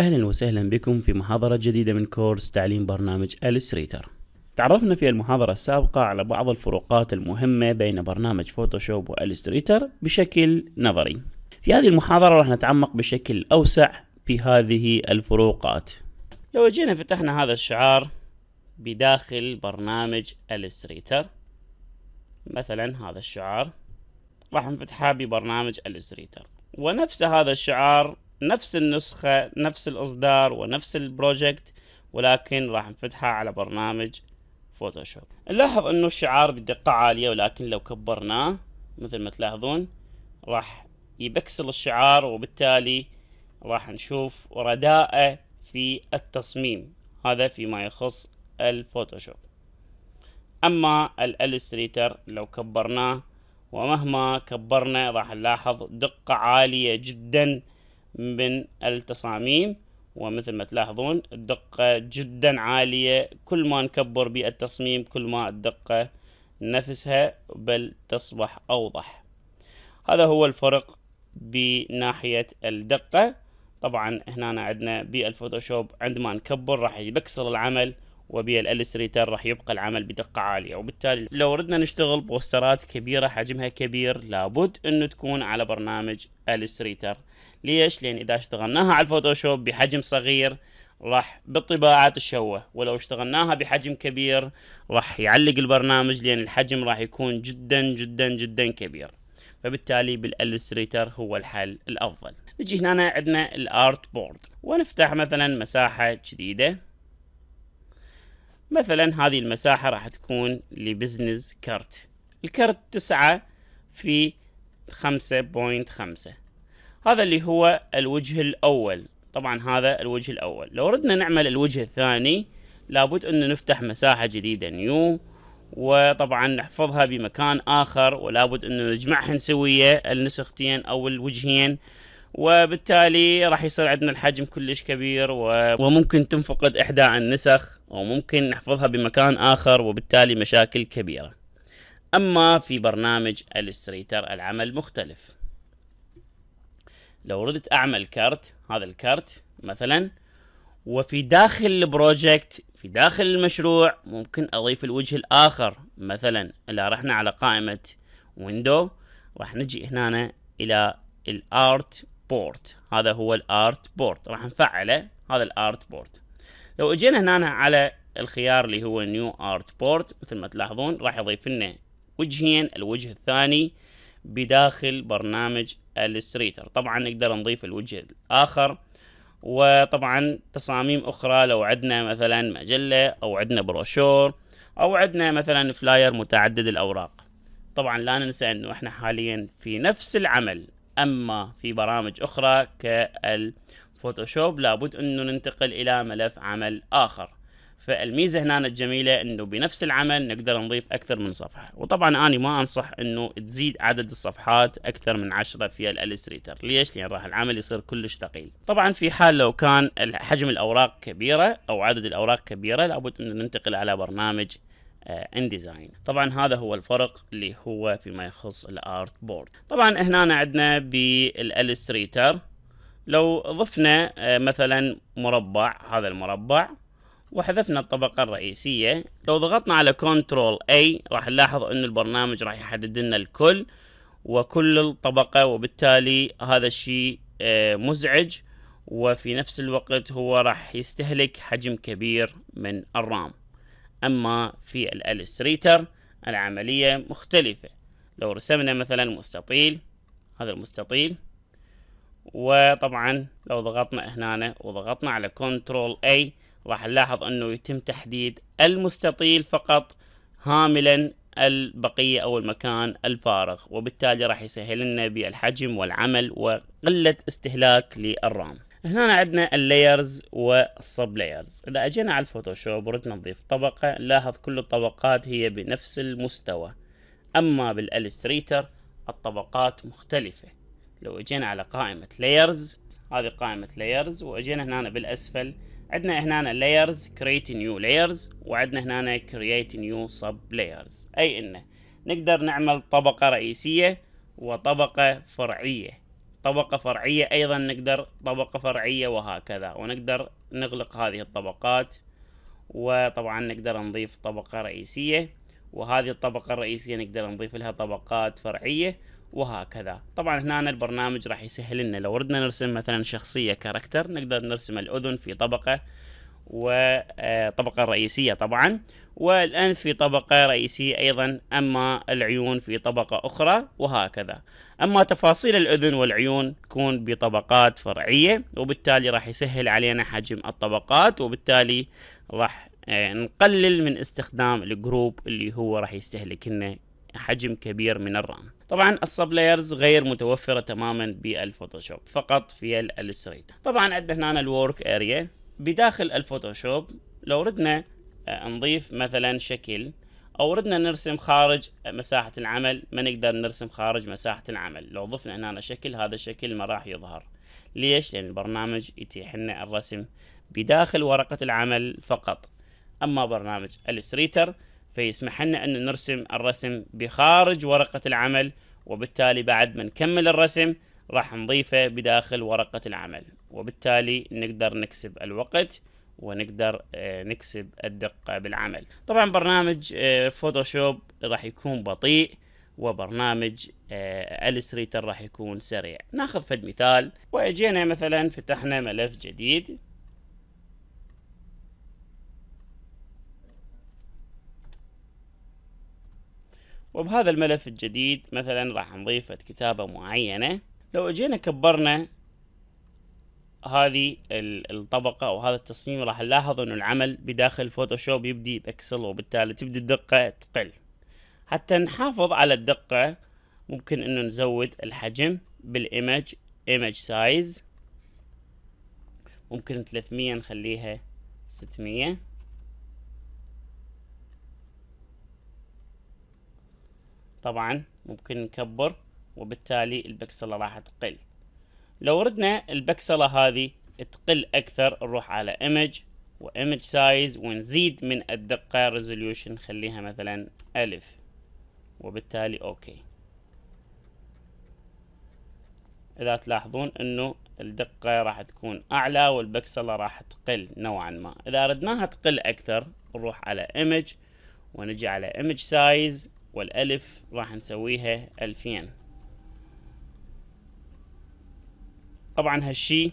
أهلا وسهلا بكم في محاضرة جديدة من كورس تعليم برنامج الستريتر تعرفنا في المحاضرة السابقة على بعض الفروقات المهمة بين برنامج فوتوشوب والستريتر بشكل نظري في هذه المحاضرة راح نتعمق بشكل أوسع في هذه الفروقات لو جينا فتحنا هذا الشعار بداخل برنامج الستريتر مثلا هذا الشعار راح نفتحه ببرنامج الستريتر ونفس هذا الشعار نفس النسخة نفس الإصدار ونفس البروجكت ولكن راح نفتحها على برنامج فوتوشوب نلاحظ أنه الشعار بدقة عالية ولكن لو كبرناه مثل ما تلاحظون راح يبكسل الشعار وبالتالي راح نشوف رداءة في التصميم هذا فيما يخص الفوتوشوب أما الإلستريتر لو كبرناه ومهما كبرنا راح نلاحظ دقة عالية جداً من التصاميم ومثل ما تلاحظون الدقة جدا عالية كل ما نكبر بالتصميم كل ما الدقة نفسها بل تصبح أوضح هذا هو الفرق بناحية الدقة طبعا هنا عندنا بالفوتوشوب عندما نكبر راح يبكسر العمل وبالالستريتر راح يبقى العمل بدقة عالية وبالتالي لو ردنا نشتغل بوسترات كبيرة حجمها كبير لابد انه تكون على برنامج الستريتر ليش؟ لان اذا اشتغلناها على الفوتوشوب بحجم صغير راح بالطباعه تشوه ولو اشتغلناها بحجم كبير راح يعلق البرنامج لان الحجم راح يكون جدا جدا جدا كبير فبالتالي بالالستريتر هو الحل الافضل نجي هنا عندنا الارت بورد ونفتح مثلا مساحه جديده مثلا هذه المساحه راح تكون لبزنس كارت الكارت تسعة في خمسة بوينت خمسة هذا اللي هو الوجه الأول طبعا هذا الوجه الأول لو ردنا نعمل الوجه الثاني لابد أن نفتح مساحة جديدة نيو وطبعا نحفظها بمكان آخر ولابد أن نجمعها سوية النسختين أو الوجهين وبالتالي راح يصير عندنا الحجم كلش كبير و... وممكن تنفقد إحدى النسخ وممكن نحفظها بمكان آخر وبالتالي مشاكل كبيرة أما في برنامج الستريتر العمل مختلف لو ردت اعمل كارت هذا الكارت مثلا وفي داخل البروجكت في داخل المشروع ممكن اضيف الوجه الاخر مثلا اذا رحنا على قائمة ويندو راح نجي هنا الى الارت بورت هذا هو الارت بورت راح نفعله هذا الارت بورت لو اجينا هنا على الخيار اللي هو نيو ارت بورت مثل ما تلاحظون راح يضيف لنا وجهين الوجه الثاني بداخل برنامج الستريتر طبعا نقدر نضيف الوجه الآخر وطبعا تصاميم أخرى لو عندنا مثلا مجلة أو عدنا بروشور أو عندنا مثلا فلاير متعدد الأوراق طبعا لا ننسى أنه إحنا حاليا في نفس العمل أما في برامج أخرى كالفوتوشوب لابد أنه ننتقل إلى ملف عمل آخر فالميزه هنا الجميله انه بنفس العمل نقدر نضيف اكثر من صفحه وطبعا انا ما انصح انه تزيد عدد الصفحات اكثر من عشرة في الالستريتر ليش لان راح العمل يصير كلش ثقيل طبعا في حال لو كان حجم الاوراق كبيره او عدد الاوراق كبيره لابد ان ننتقل على برنامج انديزاين آه، طبعا هذا هو الفرق اللي هو فيما يخص الارت بورد طبعا هنا عندنا بالالستريتر لو ضفنا آه، مثلا مربع هذا المربع وحذفنا الطبقة الرئيسية لو ضغطنا على كنترول A راح نلاحظ أن البرنامج راح يحدد لنا الكل وكل الطبقة وبالتالي هذا الشيء آه، مزعج وفي نفس الوقت هو راح يستهلك حجم كبير من الرام أما في الالستريتر العملية مختلفة لو رسمنا مثلا مستطيل هذا المستطيل وطبعا لو ضغطنا هنا وضغطنا على كنترول A راح نلاحظ انه يتم تحديد المستطيل فقط هاملا البقية أو المكان الفارغ وبالتالي راح يسهل لنا بالحجم والعمل وقلة استهلاك للرام هنا عندنا اللايرز والسب لايرز إذا أجينا على الفوتوشوب وردنا نضيف طبقة نلاحظ كل الطبقات هي بنفس المستوى أما بالإلستريتر الطبقات مختلفة لو أجينا على قائمة لايرز هذه قائمة لايرز وأجينا هنا بالأسفل عندنا هنا layers create new layers وعندنا هنا create new sub layers أي إنه نقدر نعمل طبقة رئيسية وطبقة فرعية طبقة فرعية أيضا نقدر طبقة فرعية وهكذا ونقدر نغلق هذه الطبقات وطبعا نقدر نضيف طبقة رئيسية وهذه الطبقة الرئيسية نقدر نضيف لها طبقات فرعية وهكذا طبعا هنا البرنامج راح يسهل لنا لو ردنا نرسم مثلا شخصية كاركتر نقدر نرسم الأذن في طبقة وطبقة آه، رئيسية طبعا والأنف في طبقة رئيسية أيضا أما العيون في طبقة أخرى وهكذا أما تفاصيل الأذن والعيون تكون بطبقات فرعية وبالتالي راح يسهل علينا حجم الطبقات وبالتالي راح آه، نقلل من استخدام الجروب اللي هو راح يستهلك لنا حجم كبير من الرام طبعا الصب لايرز غير متوفرة تماما بالفوتوشوب فقط في الالستريت طبعا عندنا هنا الورك اريا بداخل الفوتوشوب لو ردنا آه، نضيف مثلا شكل او ردنا نرسم خارج مساحة العمل ما نقدر نرسم خارج مساحة العمل لو ضفنا هنا شكل هذا الشكل ما راح يظهر ليش لان البرنامج يتيح لنا الرسم بداخل ورقة العمل فقط اما برنامج الستريتر فيسمح لنا أن نرسم الرسم بخارج ورقة العمل وبالتالي بعد ما نكمل الرسم راح نضيفه بداخل ورقة العمل وبالتالي نقدر نكسب الوقت ونقدر آه، نكسب الدقة بالعمل طبعا برنامج فوتوشوب آه، راح يكون بطيء وبرنامج الستريتر آه، راح يكون سريع ناخذ فد مثال واجينا مثلا فتحنا ملف جديد وبهذا الملف الجديد مثلا راح نضيف كتابة معينة لو اجينا كبرنا هذه الطبقة او هذا التصميم راح نلاحظ انه العمل بداخل فوتوشوب يبدي باكسل وبالتالي تبدي الدقة تقل حتى نحافظ على الدقة ممكن انه نزود الحجم بالايمج ايمج سايز ممكن 300 نخليها 600 طبعا ممكن نكبر وبالتالي البكسلة راح تقل لو ردنا البكسلة هذه تقل أكثر نروح على image وإيمج سايز ونزيد من الدقة ريزوليوشن نخليها مثلا ألف وبالتالي أوكي إذا تلاحظون أنه الدقة راح تكون أعلى والبكسلة راح تقل نوعا ما إذا أردناها تقل أكثر نروح على إيمج ونجي على إيمج سايز والألف راح نسويها ألفين طبعا هالشي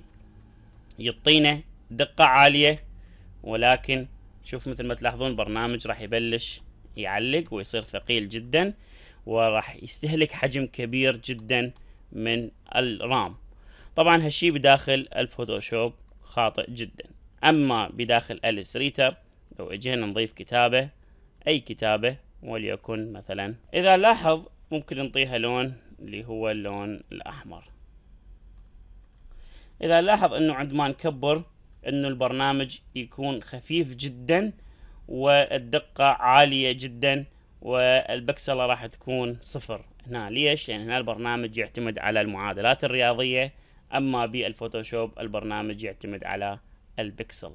يعطينا دقة عالية ولكن شوف مثل ما تلاحظون برنامج راح يبلش يعلق ويصير ثقيل جدا وراح يستهلك حجم كبير جدا من الرام طبعا هالشي بداخل الفوتوشوب خاطئ جدا اما بداخل الستريتر لو اجينا نضيف كتابة اي كتابة وليكن مثلا إذا لاحظ ممكن نعطيها لون اللي هو اللون الأحمر إذا لاحظ أنه عندما نكبر أنه البرنامج يكون خفيف جدا والدقة عالية جدا والبكسلة راح تكون صفر هنا ليش؟ لأن يعني هنا البرنامج يعتمد على المعادلات الرياضية أما بالفوتوشوب البرنامج يعتمد على البكسل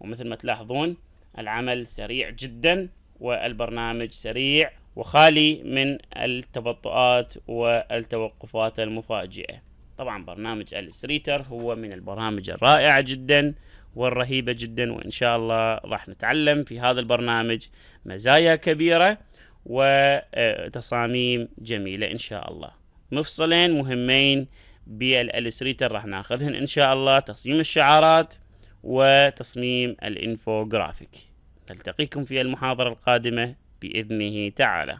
ومثل ما تلاحظون العمل سريع جدا والبرنامج سريع وخالي من التبطؤات والتوقفات المفاجئة طبعا برنامج السريتر هو من البرامج الرائعة جدا والرهيبة جدا وإن شاء الله راح نتعلم في هذا البرنامج مزايا كبيرة وتصاميم جميلة إن شاء الله مفصلين مهمين بالالستريتر راح ناخذهن إن شاء الله تصميم الشعارات وتصميم الانفوغرافيك نلتقيكم في المحاضرة القادمة بإذنه تعالى